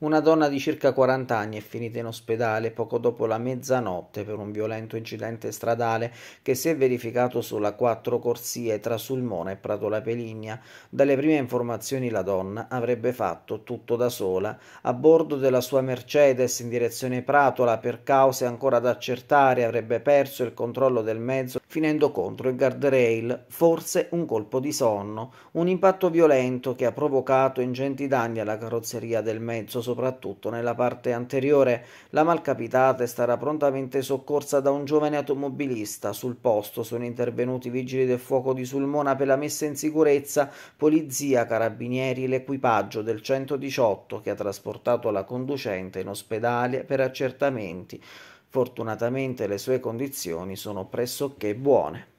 Una donna di circa 40 anni è finita in ospedale poco dopo la mezzanotte per un violento incidente stradale che si è verificato sulla quattro corsie tra Sulmona e Pratola Peligna. Dalle prime informazioni la donna avrebbe fatto tutto da sola a bordo della sua Mercedes in direzione Pratola per cause ancora da accertare avrebbe perso il controllo del mezzo finendo contro il guardrail, forse un colpo di sonno, un impatto violento che ha provocato ingenti danni alla carrozzeria del mezzo soprattutto nella parte anteriore. La malcapitata è stata prontamente soccorsa da un giovane automobilista. Sul posto sono intervenuti vigili del fuoco di Sulmona per la messa in sicurezza, polizia, carabinieri l'equipaggio del 118 che ha trasportato la conducente in ospedale per accertamenti. Fortunatamente le sue condizioni sono pressoché buone.